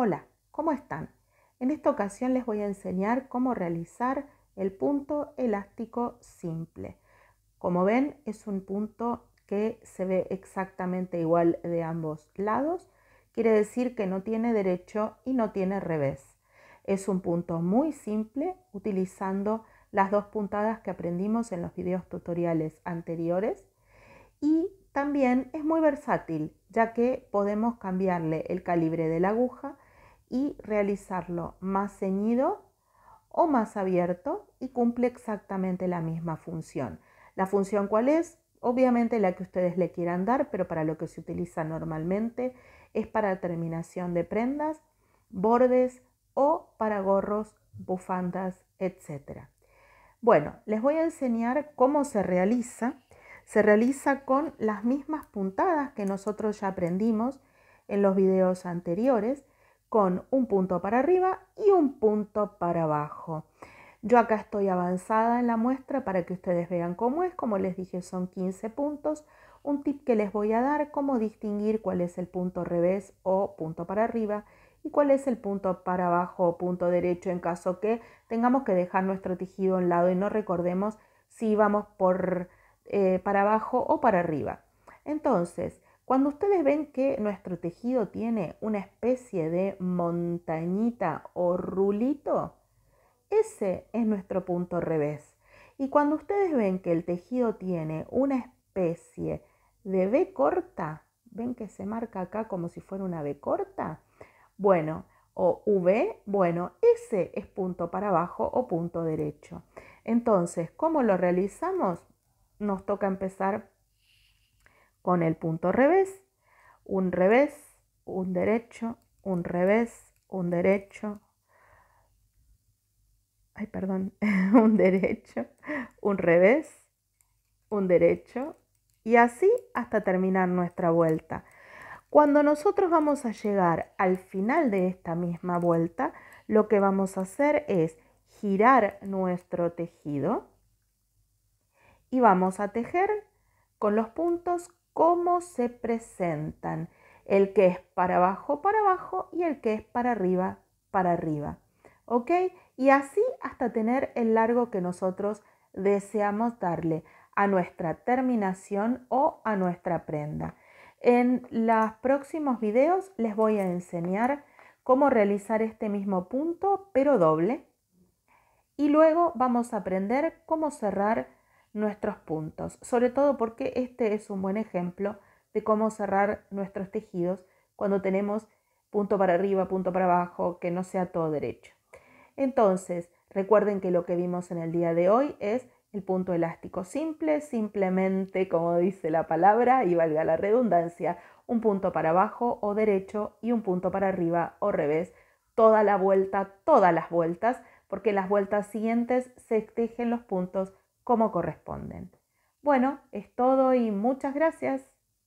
Hola, ¿cómo están? En esta ocasión les voy a enseñar cómo realizar el punto elástico simple. Como ven, es un punto que se ve exactamente igual de ambos lados. Quiere decir que no tiene derecho y no tiene revés. Es un punto muy simple utilizando las dos puntadas que aprendimos en los videos tutoriales anteriores y también es muy versátil ya que podemos cambiarle el calibre de la aguja y realizarlo más ceñido o más abierto y cumple exactamente la misma función. ¿La función cuál es? Obviamente la que ustedes le quieran dar, pero para lo que se utiliza normalmente es para terminación de prendas, bordes o para gorros, bufandas, etc. Bueno, les voy a enseñar cómo se realiza. Se realiza con las mismas puntadas que nosotros ya aprendimos en los videos anteriores con un punto para arriba y un punto para abajo. Yo acá estoy avanzada en la muestra para que ustedes vean cómo es. Como les dije, son 15 puntos. Un tip que les voy a dar, cómo distinguir cuál es el punto revés o punto para arriba y cuál es el punto para abajo o punto derecho en caso que tengamos que dejar nuestro tejido a un lado y no recordemos si vamos por, eh, para abajo o para arriba. Entonces, cuando ustedes ven que nuestro tejido tiene una especie de montañita o rulito, ese es nuestro punto revés. Y cuando ustedes ven que el tejido tiene una especie de B corta, ven que se marca acá como si fuera una B corta, bueno, o V, bueno, ese es punto para abajo o punto derecho. Entonces, ¿cómo lo realizamos? Nos toca empezar con el punto revés. Un revés, un derecho, un revés, un derecho. Ay, perdón, un derecho, un revés, un derecho. Y así hasta terminar nuestra vuelta. Cuando nosotros vamos a llegar al final de esta misma vuelta, lo que vamos a hacer es girar nuestro tejido y vamos a tejer con los puntos cómo se presentan, el que es para abajo, para abajo y el que es para arriba, para arriba. ¿Ok? Y así hasta tener el largo que nosotros deseamos darle a nuestra terminación o a nuestra prenda. En los próximos videos les voy a enseñar cómo realizar este mismo punto pero doble y luego vamos a aprender cómo cerrar nuestros puntos, sobre todo porque este es un buen ejemplo de cómo cerrar nuestros tejidos cuando tenemos punto para arriba, punto para abajo, que no sea todo derecho. Entonces, recuerden que lo que vimos en el día de hoy es el punto elástico simple, simplemente como dice la palabra y valga la redundancia, un punto para abajo o derecho y un punto para arriba o revés, toda la vuelta, todas las vueltas, porque las vueltas siguientes se tejen los puntos como corresponden. Bueno, es todo y muchas gracias.